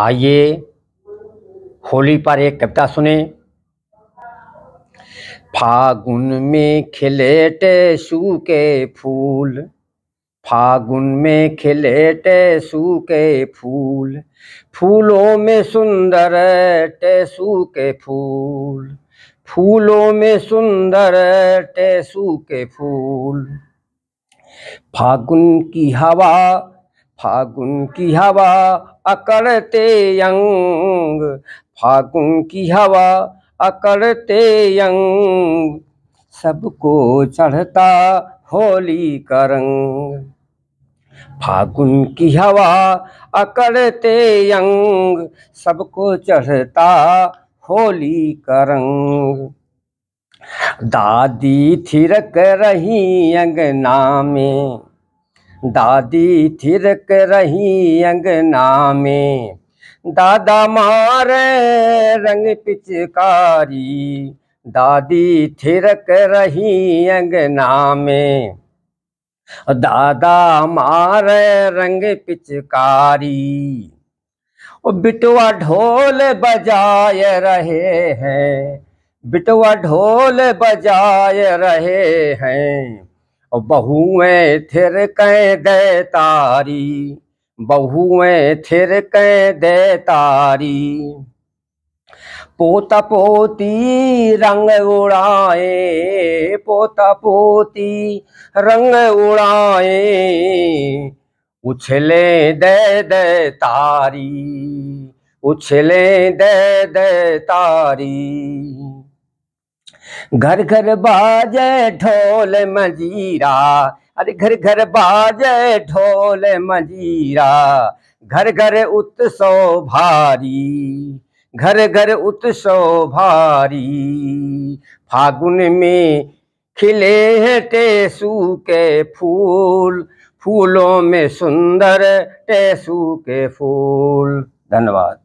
आइए होली पर एक कविता सुने फागुन में खिलेटे सूखे फूल फागुन में खिलेटे सूखे फूल फूलों में सुंदर टे सूखे फूल फूलों में सुंदर टे सूखे फूल फागुन की हवा फागुन की हवा अकड़ते यंग फागुन की हवा अकड़ते यंग सबको चढ़ता होली का रंग फागुन की हवा अकड़ते यंग सबको चढ़ता होली का रंग दादी थिरक रही अंगना में दादी थिरक रही अंगना में दादा मार रंग पिचकारी दादी थिरक रही अंगना में दादा मार रंग पिचकारी बिटवा ढोल बजाए रहे हैं बिटवा ढोल बजाए रहे हैं बहुएं थिर कै दे तारी बहुएं थिर कै दे तारी पोता पोती रंग उड़ाए पोता पोती रंग उड़ाए उछले दे दे तारी उछले दे दे तारी घर घर बाजे ढोल मजीरा अरे घर घर बाजे ढोल मजीरा घर घर उत्सव भारी घर घर उत्सव भारी फागुन में खिले हैं टेसू के फूल फूलों में सुंदर टेसू के फूल धन्यवाद